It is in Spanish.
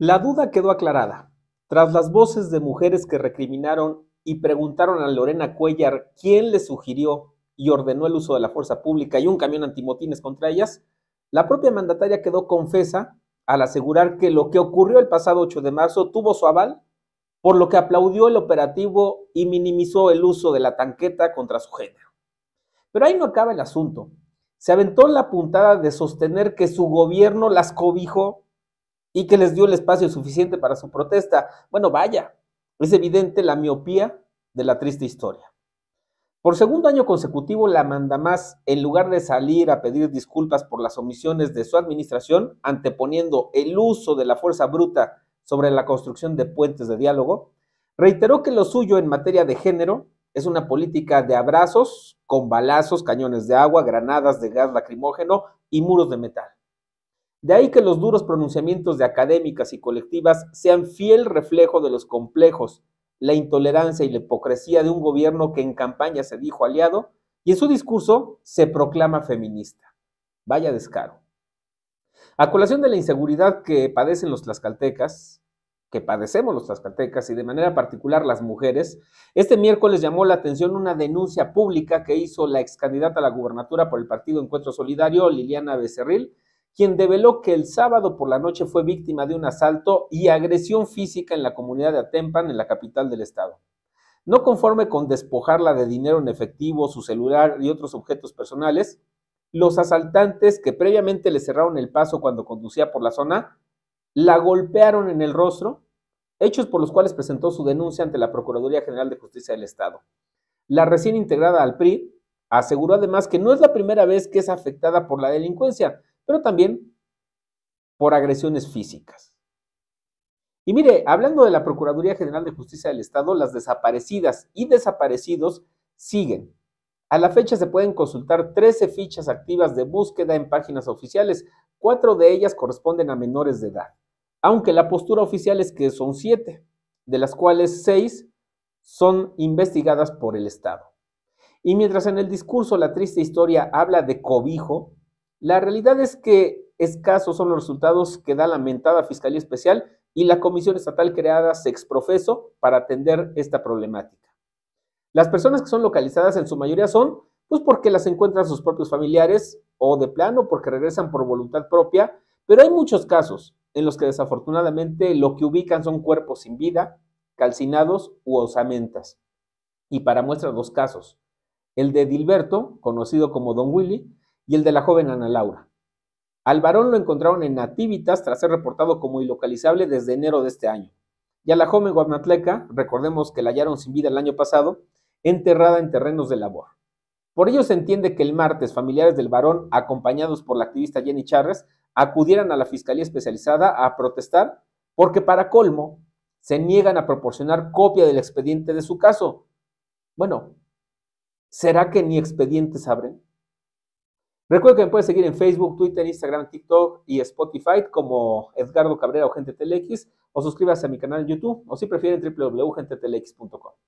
La duda quedó aclarada. Tras las voces de mujeres que recriminaron y preguntaron a Lorena Cuellar quién le sugirió y ordenó el uso de la fuerza pública y un camión antimotines contra ellas, la propia mandataria quedó confesa al asegurar que lo que ocurrió el pasado 8 de marzo tuvo su aval, por lo que aplaudió el operativo y minimizó el uso de la tanqueta contra su género. Pero ahí no acaba el asunto. Se aventó la puntada de sostener que su gobierno las cobijó y que les dio el espacio suficiente para su protesta. Bueno, vaya, es evidente la miopía de la triste historia. Por segundo año consecutivo, la mandamás, en lugar de salir a pedir disculpas por las omisiones de su administración, anteponiendo el uso de la fuerza bruta sobre la construcción de puentes de diálogo, reiteró que lo suyo en materia de género es una política de abrazos con balazos, cañones de agua, granadas de gas lacrimógeno y muros de metal. De ahí que los duros pronunciamientos de académicas y colectivas sean fiel reflejo de los complejos, la intolerancia y la hipocresía de un gobierno que en campaña se dijo aliado y en su discurso se proclama feminista. Vaya descaro. A colación de la inseguridad que padecen los tlaxcaltecas, que padecemos los tlaxcaltecas y de manera particular las mujeres, este miércoles llamó la atención una denuncia pública que hizo la ex candidata a la gubernatura por el partido Encuentro Solidario, Liliana Becerril, quien develó que el sábado por la noche fue víctima de un asalto y agresión física en la comunidad de Atempan, en la capital del estado. No conforme con despojarla de dinero en efectivo, su celular y otros objetos personales, los asaltantes que previamente le cerraron el paso cuando conducía por la zona, la golpearon en el rostro, hechos por los cuales presentó su denuncia ante la Procuraduría General de Justicia del Estado. La recién integrada al PRI aseguró además que no es la primera vez que es afectada por la delincuencia, pero también por agresiones físicas. Y mire, hablando de la Procuraduría General de Justicia del Estado, las desaparecidas y desaparecidos siguen. A la fecha se pueden consultar 13 fichas activas de búsqueda en páginas oficiales, cuatro de ellas corresponden a menores de edad, aunque la postura oficial es que son siete, de las cuales seis son investigadas por el Estado. Y mientras en el discurso la triste historia habla de cobijo, la realidad es que escasos son los resultados que da la mentada Fiscalía Especial y la comisión estatal creada Sexprofeso para atender esta problemática. Las personas que son localizadas en su mayoría son, pues porque las encuentran sus propios familiares o de plano porque regresan por voluntad propia, pero hay muchos casos en los que desafortunadamente lo que ubican son cuerpos sin vida, calcinados u osamentas. Y para muestra dos casos, el de Dilberto, conocido como Don Willy, y el de la joven Ana Laura. Al varón lo encontraron en Nativitas tras ser reportado como ilocalizable desde enero de este año. Y a la joven guanatleca, recordemos que la hallaron sin vida el año pasado, enterrada en terrenos de labor. Por ello se entiende que el martes familiares del varón, acompañados por la activista Jenny Charres, acudieran a la Fiscalía Especializada a protestar porque para colmo se niegan a proporcionar copia del expediente de su caso. Bueno, ¿será que ni expedientes abren? Recuerda que me puedes seguir en Facebook, Twitter, Instagram, TikTok y Spotify como Edgardo Cabrera o Gente Telex, o suscríbase a mi canal en YouTube, o si prefieren www.gentetelex.com.